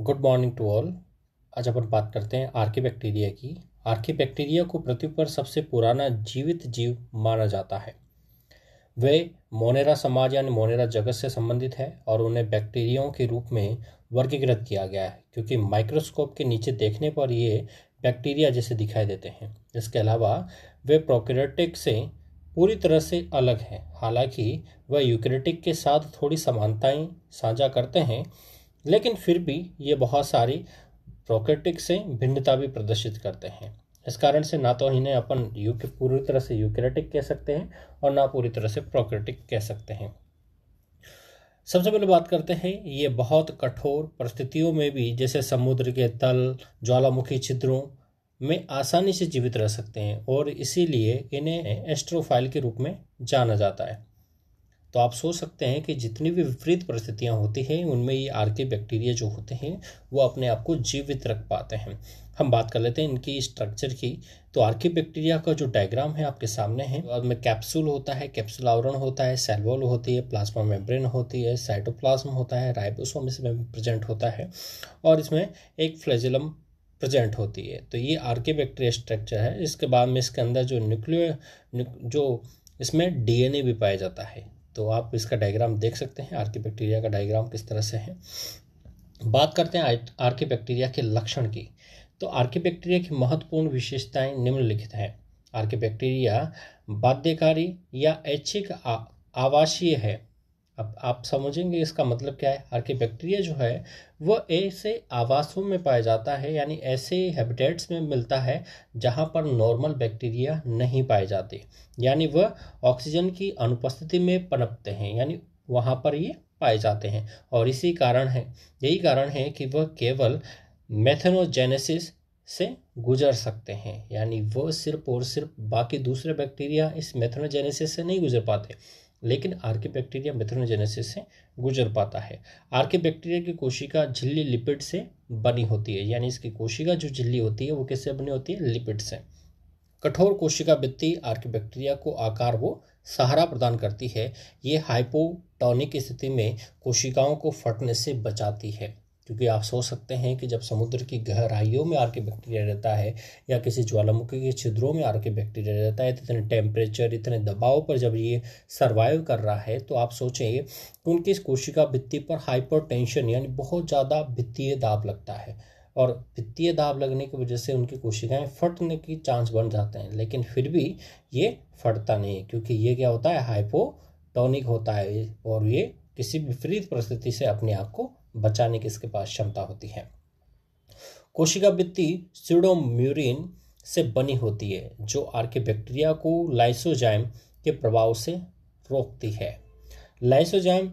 good morning to all आज अपन बात करते हैं आर्की बैक्टीरिया की आर्की बैक्टीरिया को पृथ्वी पर सबसे पुराना जीवित जीव माना जाता है वे मोनेरा समाज यानी मोनेरा जगत से संबंधित है और उन्हें बैक्टीरियाओं के रूप में वर्गीकृत किया गया है क्योंकि माइक्रोस्कोप के नीचे देखने पर ये बैक्टीरिया जैसे दिखाई देते हैं इसके अलावा वे प्रोक्रेटिक से पूरी तरह से अलग हैं हालांकि वह यूक्रेटिक के साथ थोड़ी समानताएं साझा करते हैं लेकिन फिर भी ये बहुत सारी प्रोकेटिक से भिन्नता भी प्रदर्शित करते हैं इस कारण से ना तो इन्हें अपन यूके पूरी तरह से यूक्रेटिक कह सकते हैं और ना पूरी तरह से प्रोकेटिक कह सकते हैं सबसे पहले बात करते हैं ये बहुत कठोर परिस्थितियों में भी जैसे समुद्र के तल ज्वालामुखी छिद्रों में आसानी से जीवित रह सकते हैं और इसीलिए इन्हें एस्ट्रोफाइल के रूप में जाना जाता है तो आप सोच सकते हैं कि जितनी भी विपरीत परिस्थितियाँ होती हैं उनमें ये आर के बैक्टीरिया जो होते हैं वो अपने आप को जीवित रख पाते हैं हम बात कर लेते हैं इनकी स्ट्रक्चर की तो के बैक्टीरिया का जो डायग्राम है आपके सामने है और में कैप्सूल होता है कैप्सूल आवरण होता है सेलवॉल होती है प्लाज्मा मेम्ब्रेन होती है साइटोप्लाज्म होता है राइबोसोम इसमें प्रेजेंट होता है और इसमें एक फ्लेजिलम प्रेजेंट होती है तो ये आर्के बैक्टीरिया स्ट्रक्चर है इसके बाद में इसके अंदर जो न्यूक्लियो जो इसमें डीएनए भी पाया जाता है तो आप इसका डायग्राम देख सकते हैं आर्किबैक्टीरिया का डायग्राम किस तरह से है बात करते हैं आर्किबैक्टीरिया के लक्षण की तो आर्किबैक्टीरिया की महत्वपूर्ण विशेषताएं निम्नलिखित हैं आर्किबैक्टीरिया बाध्यकारी या ऐच्छिक आवासीय है अब आप समझेंगे इसका मतलब क्या है आर्किबैक्टीरिया जो है वह ऐसे आवासों में पाया जाता है यानी ऐसे हैबिटेट्स में मिलता है जहाँ पर नॉर्मल बैक्टीरिया नहीं पाए जाते यानी वह ऑक्सीजन की अनुपस्थिति में पनपते हैं यानी वहाँ पर ये पाए जाते हैं और इसी कारण है यही कारण है कि वह केवल मेथनोजेनेसिस से गुजर सकते हैं यानी वह सिर्फ और सिर्फ बाकी दूसरे बैक्टीरिया इस मेथनोजेनेसिस से नहीं गुजर पाते लेकिन आर्के बैक्टीरिया मिथुनोजेनेसिस से गुजर पाता है आर्के बैक्टीरिया की कोशिका झिल्ली लिपिड से बनी होती है यानी इसकी कोशिका जो झिल्ली होती है वो किससे बनी होती है लिपिड से कठोर कोशिका वित्ती आर्के बैक्टीरिया को आकार वो सहारा प्रदान करती है ये हाइपोटोनिक स्थिति में कोशिकाओं को फटने से बचाती है क्योंकि आप सोच सकते हैं कि जब समुद्र की गहराइयों में आके बैक्टीरिया रहता है या किसी ज्वालामुखी के छिद्रों में आके बैक्टीरिया रहता है तो इतने टेम्परेचर इतने दबाव पर जब ये सर्वाइव कर रहा है तो आप सोचें कि उनकी इस कोशिका भित्ति पर हाइपर यानी बहुत ज़्यादा भित्तीय दाब लगता है और भित्तीय दाब लगने की वजह से उनकी कोशिकाएं फटने की चांस बन जाते हैं लेकिन फिर भी ये फटता नहीं है क्योंकि ये क्या होता है हाइपोटोनिक होता है और ये किसी विपरीत परिस्थिति से अपने आप को बचाने की इसके पास क्षमता होती है कोशिका भित्ति सीडोम्यूरिन से बनी होती है जो आर्के बैक्टीरिया को लाइसोजाइम के प्रभाव से रोकती है लाइसोजाइम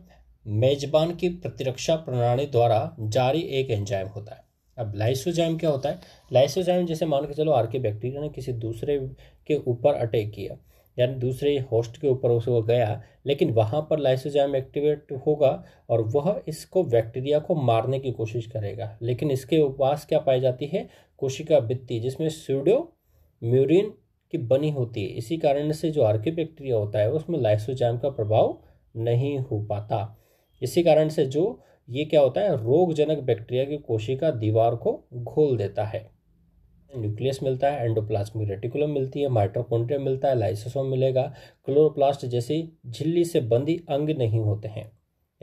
मेजबान की प्रतिरक्षा प्रणाली द्वारा जारी एक एंजाइम होता है अब लाइसोजाइम क्या होता है लाइसोजाइम जैसे मान के चलो आर्के बैक्टीरिया ने किसी दूसरे के ऊपर अटैक किया यानी दूसरे होस्ट के ऊपर उसको गया लेकिन वहाँ पर लाइसोजाइम एक्टिवेट होगा और वह इसको बैक्टीरिया को मारने की कोशिश करेगा लेकिन इसके उपवास क्या पाई जाती है कोशिका भित्ति जिसमें स्यूडो म्यूरिन की बनी होती है इसी कारण से जो आर्की बैक्टीरिया होता है उसमें लाइसोजाइम का प्रभाव नहीं हो पाता इसी कारण से जो ये क्या होता है रोगजनक बैक्टीरिया की कोशिका दीवार को घोल देता है न्यूक्लियस मिलता है एंडोप्लास्मिक रेटिकुलम मिलती है माइट्रोकॉन्ड्रिया मिलता है लाइसोसोम मिलेगा क्लोरोप्लास्ट जैसी झिल्ली से बंदी अंग नहीं होते हैं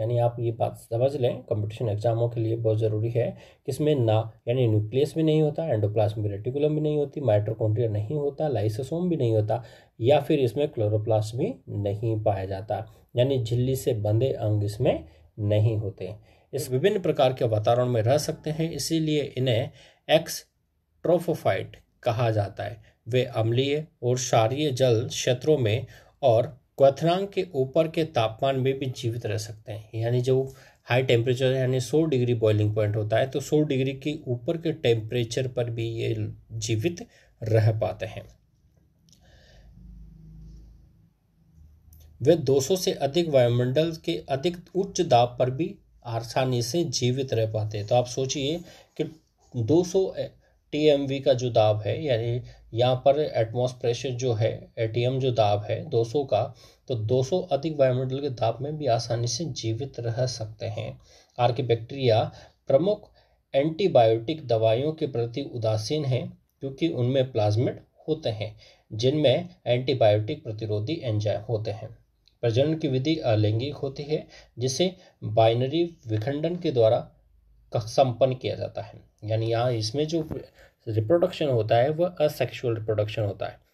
यानी आप ये बात समझ लें कंपटीशन एग्जामों के लिए बहुत ज़रूरी है कि इसमें ना यानी न्यूक्लियस भी नहीं होता एंडोप्लास्मिक रेटिकुलम भी नहीं होती माइट्रोकॉन्ड्रिया नहीं होता लाइसोसोम भी नहीं होता या फिर इसमें क्लोरोप्लास्ट भी नहीं पाया जाता यानी झिल्ली से बंधे अंग इसमें नहीं होते इस विभिन्न प्रकार के वातावरण में रह सकते हैं इसीलिए इन्हें एक्स ट्रोफोफाइट कहा जाता है वे अम्लीय और क्षारीय जल क्षेत्रों में और क्वथनांग के ऊपर के तापमान में भी जीवित रह सकते हैं यानी जो हाई टेम्परेचर यानी 100 डिग्री बॉइलिंग पॉइंट होता है तो 100 डिग्री के ऊपर के टेम्परेचर पर भी ये जीवित रह पाते हैं वे 200 से अधिक वायुमंडल के अधिक उच्च दाब पर भी आसानी से जीवित रह पाते हैं तो आप सोचिए कि 200 टी का जो दाब है यानी यहाँ पर एटमोस प्रेशर जो है एटीएम जो दाब है 200 का तो 200 अधिक वायुमंडल के दाब में भी आसानी से जीवित रह सकते हैं आर के बैक्टीरिया प्रमुख एंटीबायोटिक दवाइयों के प्रति उदासीन हैं क्योंकि उनमें प्लाज्मिड होते हैं जिनमें एंटीबायोटिक प्रतिरोधी एंजाइम होते हैं प्रजनन की विधि अलैंगिक होती है जिसे बाइनरी विखंडन के द्वारा का संपन्न किया जाता है यानी यहाँ इसमें जो रिप्रोडक्शन होता है वह असेक्शुअल रिप्रोडक्शन होता है